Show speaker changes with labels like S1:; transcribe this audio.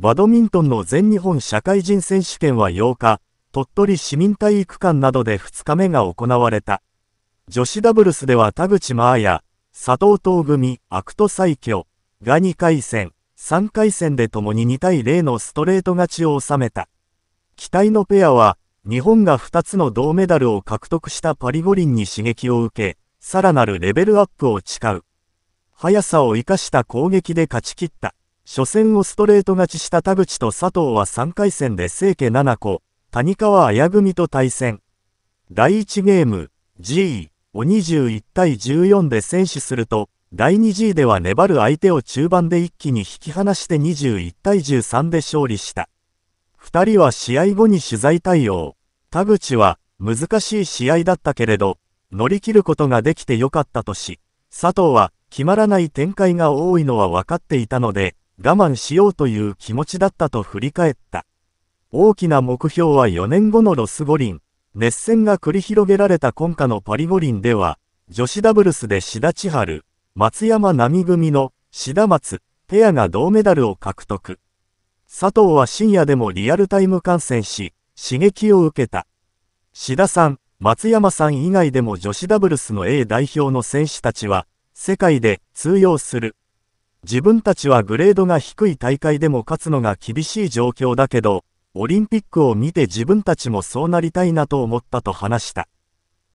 S1: バドミントンの全日本社会人選手権は8日、鳥取市民体育館などで2日目が行われた。女子ダブルスでは田口真彩、佐藤東組、アクト最強が2回戦、3回戦でともに2対0のストレート勝ちを収めた。期待のペアは、日本が2つの銅メダルを獲得したパリ五輪に刺激を受け、さらなるレベルアップを誓う。速さを生かした攻撃で勝ち切った。初戦をストレート勝ちした田口と佐藤は3回戦で清家七子、谷川綾組と対戦。第1ゲーム、G を21対14で選手すると、第 2G では粘る相手を中盤で一気に引き離して21対13で勝利した。2人は試合後に取材対応。田口は、難しい試合だったけれど、乗り切ることができてよかったとし、佐藤は、決まらない展開が多いのは分かっていたので、我慢しようという気持ちだったと振り返った。大きな目標は4年後のロス五輪。熱戦が繰り広げられた今夏のパリ五輪では、女子ダブルスで志田千春、松山奈美組の志田松ペアが銅メダルを獲得。佐藤は深夜でもリアルタイム観戦し、刺激を受けた。志田さん、松山さん以外でも女子ダブルスの A 代表の選手たちは、世界で通用する自分たちはグレードが低い大会でも勝つのが厳しい状況だけど、オリンピックを見て自分たちもそうなりたいなと思ったと話した。